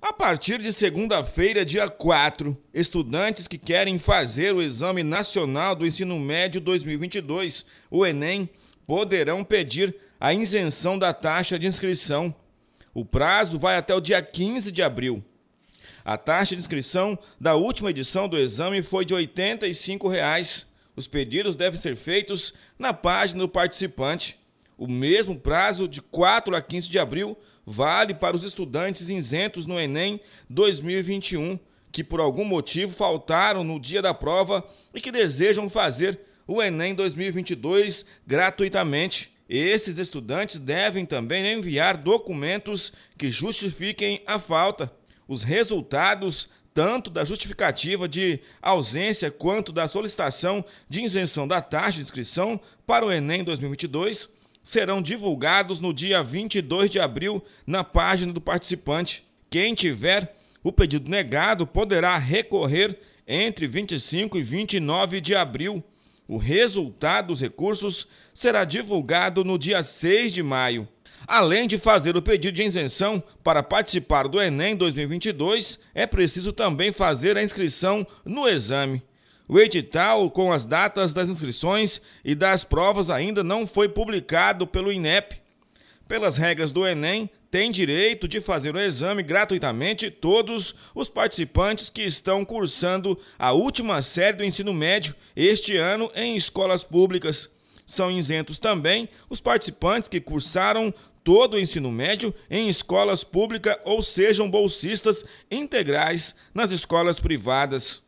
A partir de segunda-feira, dia 4, estudantes que querem fazer o Exame Nacional do Ensino Médio 2022, o Enem, poderão pedir a isenção da taxa de inscrição. O prazo vai até o dia 15 de abril. A taxa de inscrição da última edição do exame foi de R$ 85,00. Reais. Os pedidos devem ser feitos na página do participante. O mesmo prazo, de 4 a 15 de abril, vale para os estudantes isentos no Enem 2021 que por algum motivo faltaram no dia da prova e que desejam fazer o Enem 2022 gratuitamente. Esses estudantes devem também enviar documentos que justifiquem a falta. Os resultados, tanto da justificativa de ausência quanto da solicitação de isenção da taxa de inscrição para o Enem 2022, serão divulgados no dia 22 de abril na página do participante. Quem tiver o pedido negado poderá recorrer entre 25 e 29 de abril. O resultado dos recursos será divulgado no dia 6 de maio. Além de fazer o pedido de isenção para participar do Enem 2022, é preciso também fazer a inscrição no exame. O edital com as datas das inscrições e das provas ainda não foi publicado pelo INEP. Pelas regras do Enem, tem direito de fazer o exame gratuitamente todos os participantes que estão cursando a última série do ensino médio este ano em escolas públicas. São isentos também os participantes que cursaram todo o ensino médio em escolas públicas ou sejam bolsistas integrais nas escolas privadas.